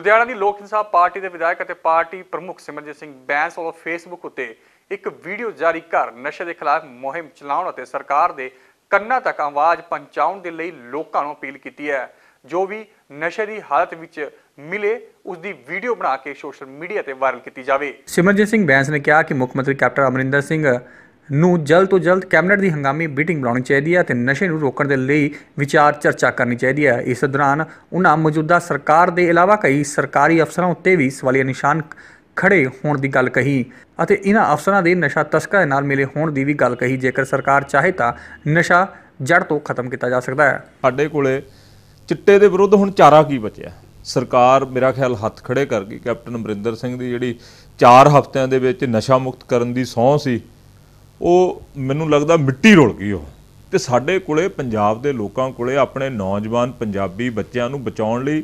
ਲੁਧਿਆਣਾ ਦੀ ਲੋਕ ਇਨਸਾਫ ਪਾਰਟੀ ਦੇ ਵਿਧਾਇਕ ਅਤੇ ਪਾਰਟੀ ਪ੍ਰਮੁੱਖ ਸਿਮਰਜੀਤ ਸਿੰਘ ਬੈਂਸ ਵੱਲੋਂ ਫੇਸਬੁੱਕ ਉੱਤੇ ਇੱਕ ਵੀਡੀਓ ਜਾਰੀ ਕਰ ਨਸ਼ੇ ਦੇ ਖਿਲਾਫ ਮੁਹਿੰਮ ਚਲਾਉਣ ਅਤੇ ਸਰਕਾਰ ਦੇ ਕੰਨਾਂ ਤੱਕ ਆਵਾਜ਼ ਪਹੁੰਚਾਉਣ ਦੇ ਲਈ ਲੋਕਾਂ ਨੂੰ ਅਪੀਲ ਕੀਤੀ ਹੈ ਜੋ ਵੀ ਨਸ਼ੇ ਦੀ ਹਾਲਤ ਵਿੱਚ ਮਿਲੇ ਉਸ ਦੀ ਵੀਡੀਓ ਬਣਾ ਕੇ ਸੋਸ਼ਲ ਮੀਡੀਆ ਤੇ ਵਾਇਰਲ ਕੀਤੀ ਜਾਵੇ ਸਿਮਰਜੀਤ ਸਿੰਘ ਬੈਂਸ ਨੇ ਕਿਹਾ ਕਿ ਮੁੱਖ ਮੰਤਰੀ ਕੈਪਟਨ ਅਮਰਿੰਦਰ ਸਿੰਘ ਨੂੰ ਜਲਦ ਤੋਂ ਜਲਦ ਕੈਬਨਿਟ ਦੀ ਹੰਗਾਮੀ ਮੀਟਿੰਗ ਬੁਲਾਉਣੀ ਚਾਹੀਦੀ ਹੈ ਤੇ ਨਸ਼ੇ ਨੂੰ ਰੋਕਣ ਦੇ ਲਈ ਵਿਚਾਰ ਚਰਚਾ ਕਰਨੀ ਚਾਹੀਦੀ ਹੈ ਇਸ ਦੌਰਾਨ ਉਹਨਾਂ ਮੌਜੂਦਾ ਸਰਕਾਰ ਦੇ ਇਲਾਵਾ ਕਈ ਸਰਕਾਰੀ ਅਫਸਰਾਂ ਉੱਤੇ ਵੀ ਸਵਾਲੀਆ ਨਿਸ਼ਾਨ ਖੜੇ ਹੋਣ ਦੀ ਗੱਲ ਕਹੀ ਅਤੇ ਇਹਨਾਂ ਅਫਸਰਾਂ ਦੇ ਨਸ਼ਾ ਤਸਕਰਾਂ ਨਾਲ ਮਿਲੇ ਹੋਣ ਦੀ ਵੀ ਗੱਲ ਕਹੀ ਜੇਕਰ ਸਰਕਾਰ ਚਾਹੇ ਤਾਂ ਨਸ਼ਾ ਜੜ ਤੋਂ ਖਤਮ ਕੀਤਾ ਜਾ ਸਕਦਾ ਹੈ ਸਾਡੇ ਕੋਲੇ ਚਿੱਟੇ ਦੇ ਵਿਰੁੱਧ ਹੁਣ ਚਾਰਾ ਕੀ ਬਚਿਆ ਸਰਕਾਰ ਮੇਰਾ ਖਿਆਲ ਹੱਥ ਖੜੇ ਕਰ ਗਈ ਕੈਪਟਨ ਅਮਰਿੰਦਰ ਸਿੰਘ ਦੀ ਜਿਹੜੀ 4 ਹਫ਼ਤਿਆਂ ਦੇ ਵਿੱਚ ਨਸ਼ਾ ਮੁਕਤ ਕਰਨ ਦੀ ਸੌਂ ਸੀ ਉਹ ਮੈਨੂੰ ਲੱਗਦਾ ਮਿੱਟੀ ਰੁਲ ਗਈ ਉਹ ਤੇ ਸਾਡੇ ਕੋਲੇ ਪੰਜਾਬ ਦੇ ਲੋਕਾਂ ਕੋਲੇ ਆਪਣੇ ਨੌਜਵਾਨ ਪੰਜਾਬੀ ਬੱਚਿਆਂ ਨੂੰ ਬਚਾਉਣ ਲਈ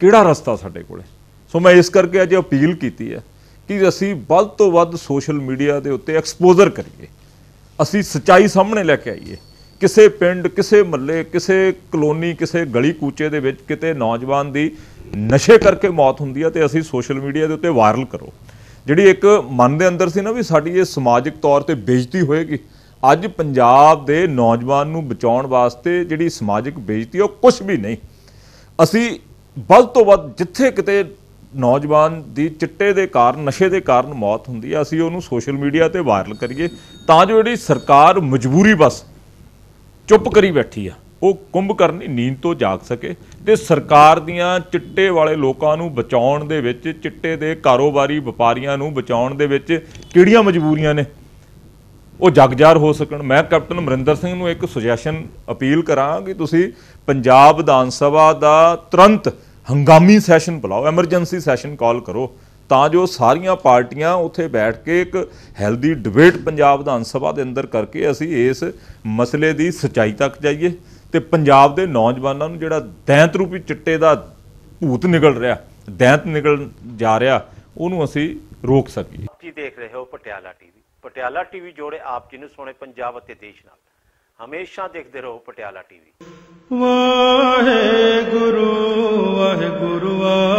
ਕਿਹੜਾ ਰਸਤਾ ਸਾਡੇ ਕੋਲੇ ਸੋ ਮੈਂ ਇਸ ਕਰਕੇ ਅੱਜ ਅਪੀਲ ਕੀਤੀ ਹੈ ਕਿ ਅਸੀਂ ਵੱਧ ਤੋਂ ਵੱਧ ਸੋਸ਼ਲ ਮੀਡੀਆ ਦੇ ਉੱਤੇ ਐਕਸਪੋਜ਼ਰ ਕਰੀਏ ਅਸੀਂ ਸਚਾਈ ਸਾਹਮਣੇ ਲੈ ਕੇ ਆਈਏ ਕਿਸੇ ਪਿੰਡ ਕਿਸੇ ਮੱਲੇ ਕਿਸੇ ਕਲੋਨੀ ਕਿਸੇ ਗਲੀ ਕੂਚੇ ਦੇ ਵਿੱਚ ਕਿਤੇ ਨੌਜਵਾਨ ਦੀ ਨਸ਼ੇ ਕਰਕੇ ਮੌਤ ਹੁੰਦੀ ਹੈ ਤੇ ਅਸੀਂ ਸੋਸ਼ਲ ਮੀਡੀਆ ਦੇ ਉੱਤੇ ਵਾਇਰਲ ਕਰੋ ਜਿਹੜੀ ਇੱਕ ਮਨ ਦੇ ਅੰਦਰ ਸੀ ਨਾ ਵੀ ਸਾਡੀ ਇਹ ਸਮਾਜਿਕ ਤੌਰ ਤੇ ਬੇਇੱਜ਼ਤੀ ਹੋਏਗੀ ਅੱਜ ਪੰਜਾਬ ਦੇ ਨੌਜਵਾਨ ਨੂੰ ਬਚਾਉਣ ਵਾਸਤੇ ਜਿਹੜੀ ਸਮਾਜਿਕ ਬੇਇੱਜ਼ਤੀ ਉਹ ਕੁਝ ਵੀ ਨਹੀਂ ਅਸੀਂ ਵੱਧ ਤੋਂ ਵੱਧ ਜਿੱਥੇ ਕਿਤੇ ਨੌਜਵਾਨ ਦੀ ਚਿੱਟੇ ਦੇ ਕਾਰਨ ਨਸ਼ੇ ਦੇ ਕਾਰਨ ਮੌਤ ਹੁੰਦੀ ਹੈ ਅਸੀਂ ਉਹਨੂੰ ਸੋਸ਼ਲ ਮੀਡੀਆ ਤੇ ਵਾਇਰਲ ਕਰੀਏ ਤਾਂ ਜੋ ਜਿਹੜੀ ਸਰਕਾਰ ਮਜਬੂਰੀ ਬਸ ਚੁੱਪ ਕਰੀ ਬੈਠੀ ਆ ਉਹ ਕੁੰਭਕਰਨੀ ਨੀਂਦ ਤੋਂ ਜਾਗ ਸਕੇ ਤੇ ਸਰਕਾਰ ਦੀਆਂ ਚਿੱਟੇ ਵਾਲੇ ਲੋਕਾਂ ਨੂੰ ਬਚਾਉਣ ਦੇ ਵਿੱਚ ਚਿੱਟੇ ਦੇ ਕਾਰੋਬਾਰੀ ਵਪਾਰੀਆਂ ਨੂੰ ਬਚਾਉਣ ਦੇ ਵਿੱਚ ਕਿਹੜੀਆਂ ਮਜਬੂਰੀਆਂ ਨੇ ਉਹ ਜਗਜਾਰ ਹੋ ਸਕਣ ਮੈਂ ਕੈਪਟਨ ਅਮਰਿੰਦਰ ਸਿੰਘ ਨੂੰ ਇੱਕ ਸੁਜੈਸ਼ਨ ਅਪੀਲ ਕਰਾਂ ਕਿ ਤੁਸੀਂ ਪੰਜਾਬ ਵਿਧਾਨ ਸਭਾ ਦਾ ਤੁਰੰਤ ਹੰਗਾਮੀ ਸੈਸ਼ਨ ਬੁਲਾਓ ਐਮਰਜੈਂਸੀ ਸੈਸ਼ਨ ਕਾਲ ਕਰੋ ਤਾਂ ਜੋ ਸਾਰੀਆਂ ਪਾਰਟੀਆਂ ਉੱਥੇ ਬੈਠ ਕੇ ਇੱਕ ਹੈਲਦੀ ਡਿਬੇਟ ਪੰਜਾਬ ਵਿਧਾਨ ਸਭਾ ਦੇ ਅੰਦਰ ਕਰਕੇ ਅਸੀਂ ਇਸ ਮਸਲੇ ਦੀ ਸਚਾਈ ਤੱਕ ਜਾਈਏ ਤੇ ਪੰਜਾਬ ਦੇ ਨੌਜਵਾਨਾਂ ਨੂੰ ਜਿਹੜਾ ਦੈਂਤ ਰੂਪੀ ਚਿੱਟੇ ਦਾ ਭੂਤ ਨਿਕਲ ਰਿਹਾ ਦੈਂਤ ਨਿਕਲ ਜਾ ਰਿਹਾ ਉਹਨੂੰ ਅਸੀਂ ਰੋਕ ਸਕੀਏ ਜੀ ਦੇਖ ਰਹੇ ਹੋ ਪਟਿਆਲਾ ਟੀਵੀ ਪਟਿਆਲਾ ਟੀਵੀ ਜੋੜੇ ਆਪ ਜੀ ਨੂੰ ਸੋਹਣੇ ਪੰਜਾਬ ਅਤੇ ਦੇਸ਼ ਨਾਲ ਹਮੇਸ਼ਾ ਦੇਖਦੇ ਰਹੋ ਪਟਿਆਲਾ ਟੀਵੀ ਵਾਹਿਗੁਰੂ ਵਾਹਿਗੁਰੂ